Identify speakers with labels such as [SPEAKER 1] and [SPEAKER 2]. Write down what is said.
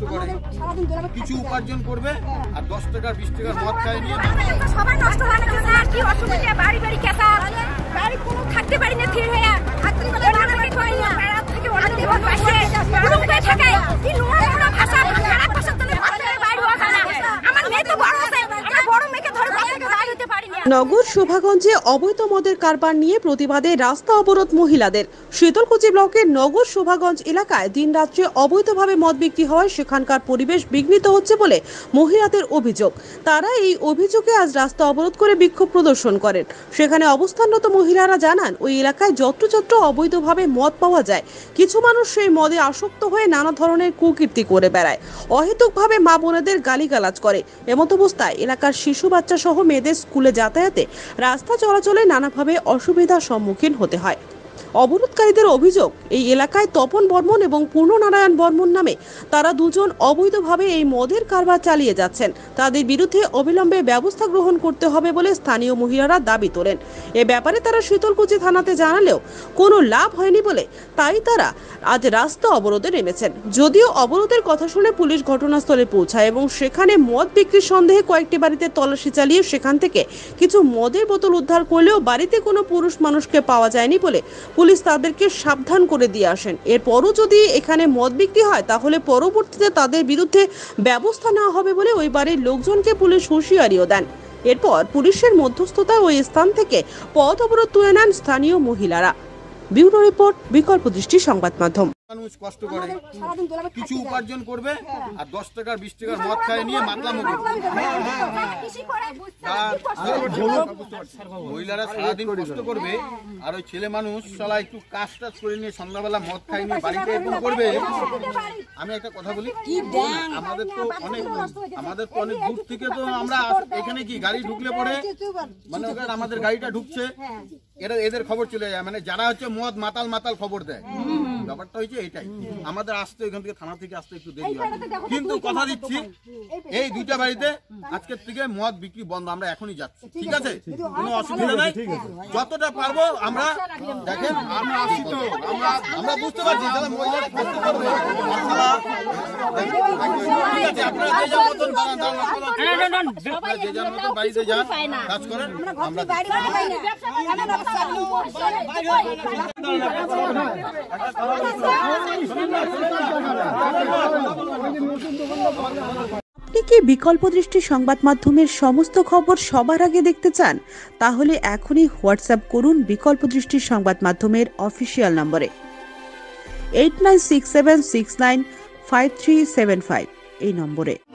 [SPEAKER 1] কষ্ট করে কিছু উপার্জন করবে হ্যাঁ। আর দশ টাকা বিশ টাকার মদ খায় নিয়ে
[SPEAKER 2] সবাই নষ্ট হয় না কি অসুবিধা বাড়ি বাড়ি কেতা নগর শোভাগঞ্জে অবৈধ মদের কারবার নিয়ে প্রতিবাদে রাস্তা অবরোধ মহিলাদের শীতলকুচি ব্লকের নগর শোভাগঞ্জ এলাকায় দিনরাত্রে অবৈধভাবে মদ বিক্রি হওয়ায় সেখানকার পরিবেশ বিঘ্নিত হচ্ছে বলে মহিলাদের অভিযোগ তারা এই অভিযোগে আজ রাস্তা অবরোধ করে বিক্ষোভ প্রদর্শন করেন সেখানে অবস্থানরত মহিলারা জানান ওই এলাকায় যত্রযত্র অবৈধভাবে মদ পাওয়া যায় কিছু মানুষ সেই মদে আসক্ত হয়ে নানা ধরনের কুকীর্তি করে বেড়ায় অহেতুকভাবে মা বোনেদের গালিগালাজ করে এমত অবস্থায় এলাকার শিশু বাচ্চা সহ মেয়েদের স্কুলে যাতায়াত যাতায়াতে রাস্তা চলাচলে নানাভাবে অসুবিধার সম্মুখীন হতে হয় অবরোধকারীদের অভিযোগ এই এলাকায় তপন বর্মন এবং পূর্ণনারায়ণ বর্মন নামে তারা দুজন অবৈধভাবে এই মদের কারবার চালিয়ে যাচ্ছেন তাদের বিরুদ্ধে অবিলম্বে ব্যবস্থা গ্রহণ করতে হবে বলে স্থানীয় মহিলারা দাবি তোলেন এ ব্যাপারে তারা শীতলকুচি থানাতে জানালেও কোনো লাভ হয়নি বলে তাই তারা আজ রাস্তা অবরোধে নেমেছেন যদিও অবরোধের কথা শুনে পুলিশ ঘটনাস্থলে পৌঁছায় এবং সেখানে মদ বিক্রির সন্দেহে কয়েকটি বাড়িতে তল্লাশি চালিয়ে সেখান থেকে কিছু মদের বোতল উদ্ধার করলেও বাড়িতে কোনো পুরুষ মানুষকে পাওয়া যায়নি বলে পুলিশ তাদেরকে সাবধান করে দিয়ে আসেন এরপরও যদি এখানে মদ বিক্রি হয় তাহলে পরবর্তীতে তাদের বিরুদ্ধে ব্যবস্থা নেওয়া হবে বলে ওই বাড়ির লোকজনকে পুলিশ হুঁশিয়ারিও দেন এরপর পুলিশের মধ্যস্থতায় ওই স্থান থেকে পথ অবরোধ তুলে নেন স্থানীয় মহিলারা ব্যুরো রিপোর্ট বিকল্প দৃষ্টি সংবাদ মাধ্যম মানুষ কষ্ট করে কিছু উপার্জন
[SPEAKER 1] করবে হ্যাঁ। আর দশ টাকার বিশ টাকার হ্যাঁ, মদ হ্যাঁ, খায় নিয়ে মাতলাম মহিলারা সারাদিন কষ্ট করবে আর ওই ছেলে মানুষ সবাই একটু কাজ টাজ করে নিয়ে সন্ধ্যাবেলা মদ খাই নিয়ে বাড়িতে করবে আমি একটা কথা বলি আমাদের তো অনেক আমাদের তো অনেক দূর থেকে তো আমরা এখানে কি গাড়ি ঢুকলে পরে মানে আমাদের গাড়িটা ঢুকছে এরা এদের খবর চলে যায় মানে যারা হচ্ছে মদ মাতাল মাতাল খবর দেয় ব্যাপারটা হয়েছে এটাই আমাদের আসতে এখান থেকে থানা থেকে আসতে একটু দেরি হয় কিন্তু কথা দিচ্ছি এই দুইটা বাড়িতে আজকের থেকে মদ বিক্রি বন্ধ আমরা এখনই যাচ্ছি ঠিক আছে কোনো অসুবিধা নাই যতটা পারবো আমরা আচ্ছা, দেখেন হ্যাঁ, হ্যাঁ। আমরা আসি তো হ্যাঁ, আমরা আমরা বুঝতে পারছি যারা মহিলারা করতে পারবে ঠিক যে যার মতন বাড়িতে যান কাজ করেন আমরা আপনি
[SPEAKER 2] কি বিকল্প দৃষ্টি সংবাদ মাধ্যমের সমস্ত খবর সবার আগে দেখতে চান তাহলে এখনই হোয়াটসঅ্যাপ করুন বিকল্প দৃষ্টি সংবাদ মাধ্যমের অফিসিয়াল নম্বরে eight nine six seven six nine five three seven five এই নম্বরে